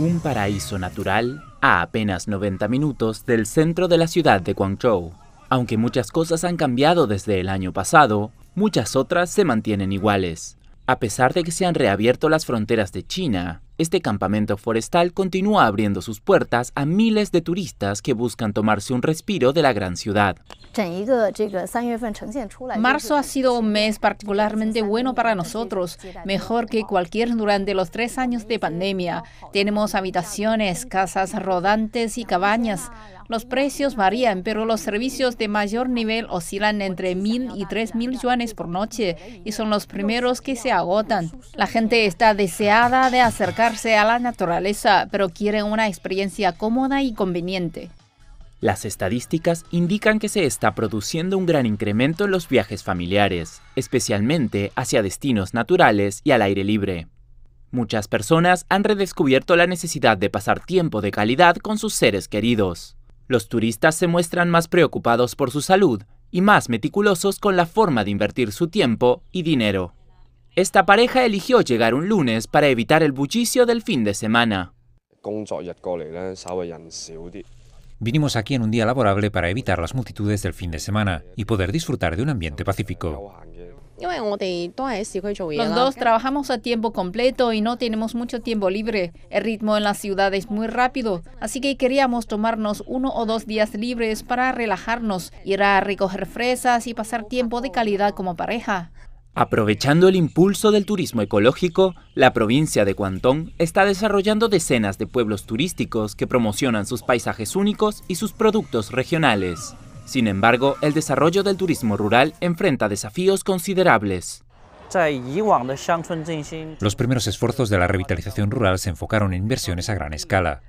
un paraíso natural a apenas 90 minutos del centro de la ciudad de Guangzhou. Aunque muchas cosas han cambiado desde el año pasado, muchas otras se mantienen iguales. A pesar de que se han reabierto las fronteras de China, este campamento forestal continúa abriendo sus puertas a miles de turistas que buscan tomarse un respiro de la gran ciudad. Este este Marzo ha sido un mes particularmente bueno para nosotros, mejor que cualquier durante los tres años de pandemia. Tenemos habitaciones, casas rodantes y cabañas. Los precios varían, pero los servicios de mayor nivel oscilan entre 1.000 y 3.000 yuanes por noche y son los primeros que se agotan. La gente está deseada de acercar a la naturaleza, pero quieren una experiencia cómoda y conveniente. Las estadísticas indican que se está produciendo un gran incremento en los viajes familiares, especialmente hacia destinos naturales y al aire libre. Muchas personas han redescubierto la necesidad de pasar tiempo de calidad con sus seres queridos. Los turistas se muestran más preocupados por su salud y más meticulosos con la forma de invertir su tiempo y dinero. Esta pareja eligió llegar un lunes para evitar el bullicio del fin de semana. Vinimos aquí en un día laborable para evitar las multitudes del fin de semana y poder disfrutar de un ambiente pacífico. Los dos trabajamos a tiempo completo y no tenemos mucho tiempo libre. El ritmo en la ciudad es muy rápido, así que queríamos tomarnos uno o dos días libres para relajarnos, ir a recoger fresas y pasar tiempo de calidad como pareja. Aprovechando el impulso del turismo ecológico, la provincia de Guantón está desarrollando decenas de pueblos turísticos que promocionan sus paisajes únicos y sus productos regionales. Sin embargo, el desarrollo del turismo rural enfrenta desafíos considerables. Los primeros esfuerzos de la revitalización rural se enfocaron en inversiones a gran escala.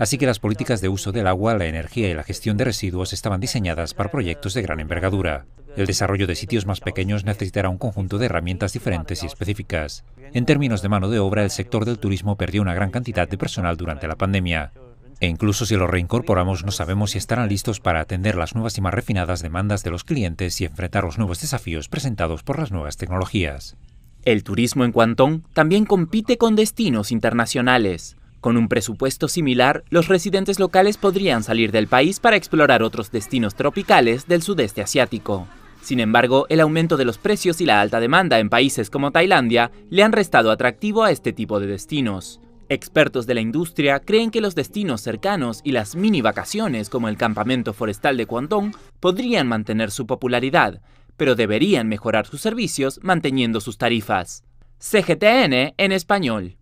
Así que las políticas de uso del agua, la energía y la gestión de residuos estaban diseñadas para proyectos de gran envergadura. El desarrollo de sitios más pequeños necesitará un conjunto de herramientas diferentes y específicas. En términos de mano de obra, el sector del turismo perdió una gran cantidad de personal durante la pandemia. E incluso si lo reincorporamos, no sabemos si estarán listos para atender las nuevas y más refinadas demandas de los clientes y enfrentar los nuevos desafíos presentados por las nuevas tecnologías. El turismo en Cuantón también compite con destinos internacionales. Con un presupuesto similar, los residentes locales podrían salir del país para explorar otros destinos tropicales del sudeste asiático. Sin embargo, el aumento de los precios y la alta demanda en países como Tailandia le han restado atractivo a este tipo de destinos. Expertos de la industria creen que los destinos cercanos y las mini vacaciones como el campamento forestal de Guangdong podrían mantener su popularidad, pero deberían mejorar sus servicios manteniendo sus tarifas. CGTN en español.